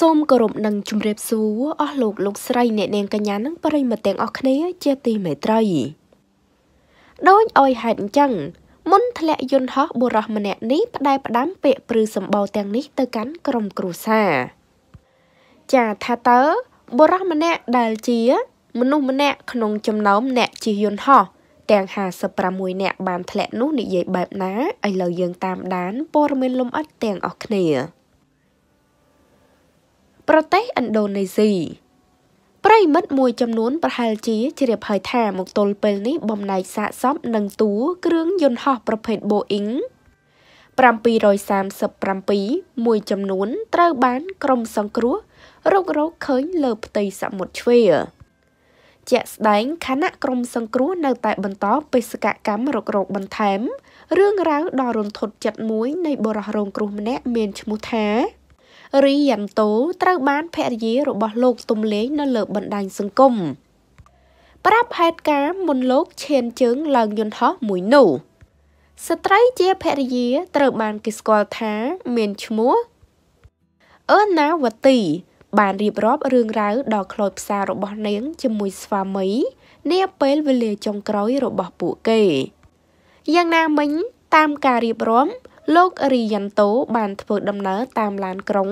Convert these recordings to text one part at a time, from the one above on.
សូមគោរពនិងជម្រាបសួរអស់លោក លោកស្រី អ្នកនាងកញ្ញានិងប្រិយមិត្តទាំងអស់គ្នា ជាទីមេត្រីដោយអយហេតុអញ្ចឹងមុនធ្លាក់យន្តហោះបុរោះម្នាក់នេះផ្ដែផ្ដាំពាក្យព្រឺសម្បោទាំងនេះទៅកាន់ក្រុមគ្រួសារចាថាតើបុរោះម្នាក់ដែលជា មនុស្សម្នាក់ក្នុងចំណោមអ្នកជិះយន្តហោះទាំង56នាក់បានធ្លាក់នោះនិយាយបែបណាឥឡូវយើងតាមដានព័ត៌មានលំអិតទាំងអស់គ្នាប្រទេសឥណ្ឌូនេស៊ីប្រិមិត្តមួយចំនួនប្រហែលជាជ្រាបហើយថាមកទល់ពេលនេះបំណែកសាកសពនឹងទូគ្រឿងយន្តហោះប្រភេទ Boeing 737មួយចំនួនត្រូវបានក្រុមសង្គ្រោះរករកឃើញលើផ្ទៃសមុទ្រជ្វាជាក់ស្ដែងខណៈក្រុមសង្គ្រោះនៅតែបន្តបេសកកម្មរករកបន្ថែមរឿងរ៉ាវដ៏រន្ធត់ចិត្តមួយនៃបរិះរងគ្រោះម្នាក់មានឈ្មោះថារីយ៉ាំតូត្រូវបានភរិយារបស់លោកទំលេងនៅលើបណ្ដាញសង្គមប្រាប់ហេតុការណ៍មុនលោកឈានជើងឡើងយន្តហោះមួយនោះស្ត្រីជាភរិយាត្រូវបានគេស្គាល់ថាមានឈ្មោះអឺណាវទីបានរៀបរាប់រឿងរ៉ាវដ៏ខ្លោចផ្សារបស់នាងជាមួយស្វាមី នាពេលវេលាចុងក្រោយរបស់ពួកគេយ៉ាងណាមិញតាមការរៀបរាប់លោករីយ៉ាន់តូបានធ្វើដំណើរតាមឡានក្រុង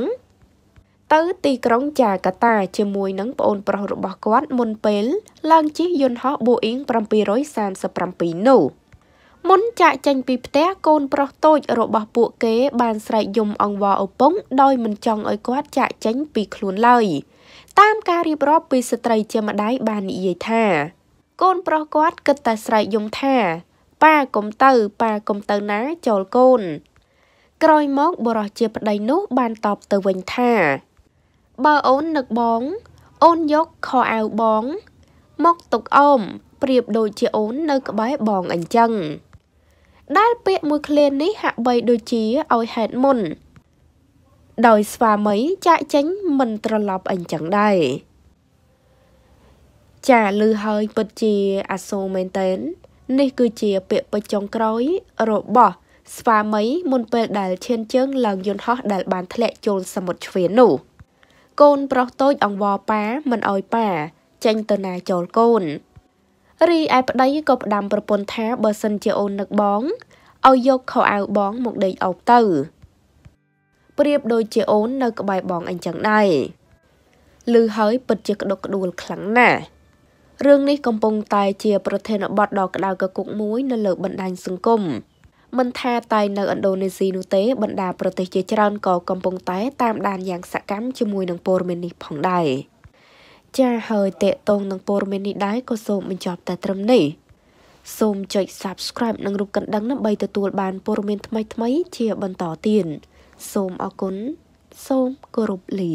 ទៅទីក្រុងចាកាតាជាមួយនឹងប្អូន ប្រុសរបស់គាត់មុនពេលឡើងជិះយន្តហោះ Boeing 737នោះមុនចាក់ចេញពីផ្ទះកូនប្រុសតូច របស់ពួកគេបានស្រែកយំអង្វរឪពុកដោយមិនចង់ឲ្យគាត់ចាក់ចេញពីខ្លួនឡើយ តាមការរៀបរាប់ពីស្ត្រីជាម្ដាយបាននិយាយថាកូនប្រុសគាត់គិតតែស្រែកយំថាប៉ាកុំទៅប៉ាកុំទៅណាចូលកូន ក្រោយមកបរោះជាប្តីនោះបានតបទៅវិញថា បើអូននឹកបង អូនយកខោអាវបង មកទុកអមប្រៀបដូចជាអូននៅ ក្បែរបងអញ្ចឹងដែលពាក្យមួយឃ្លានេះហាក់បីដូចជាឲ្យហេតុមុន ដោយស្វាមីចាក់ចេញមិនត្រឡប់អញ្ចឹងដែរចាលឺហើយពិតជាអាសូមែនតើនេះគឺជាពាក្យពេចន៍ចុងក្រោយ របស់ ស្វាមីមុនពេលដែលឈានជើងឡើងយន្តហោះដែលបានធ្លាក់ចូលសមុទ្រឆ្វេងនោះ កូនប្រុសតូចអង្វរប៉ាមិនអោយប៉ាចេញទៅណាចូលកូន រីឯប្តីក៏ផ្ដាំប្រពន្ធថាបើសិនជាអូននឹកបងឲ្យយកខោអាវបងមកដេកអោបទៅ ប្រៀបដូចជាអូននៅក្បែរបងអញ្ចឹងដែរឮហើយពិតជាក្តុកក្តួល ខ្លាំងណាស់រឿងនេះកំពុងតែជាប្រធានបទដ៏ក្តៅគគុកមួយ នៅលើ បណ្ដាញសង្គមមិនថាតែនៅឥណ្ឌូនេស៊ីនោះទេ បណ្ដាប្រទេសជាច្រើនក៏កំពុងតែតាមដានយ៉ាងសកម្មជាមួយនឹងព័ត៌មាននេះផងដែរចាហើយតេតងនឹងព័ត៌មាននេះដែរក៏សូមបញ្ចប់ តែត្រឹមនេះ សូមចុច Subscribe និងរូបកណ្ដឹងដើម្បីទទួល បានព័ត៌មានថ្មីៗជាបន្តទៀតសូមអរគុណសូមគោរពលា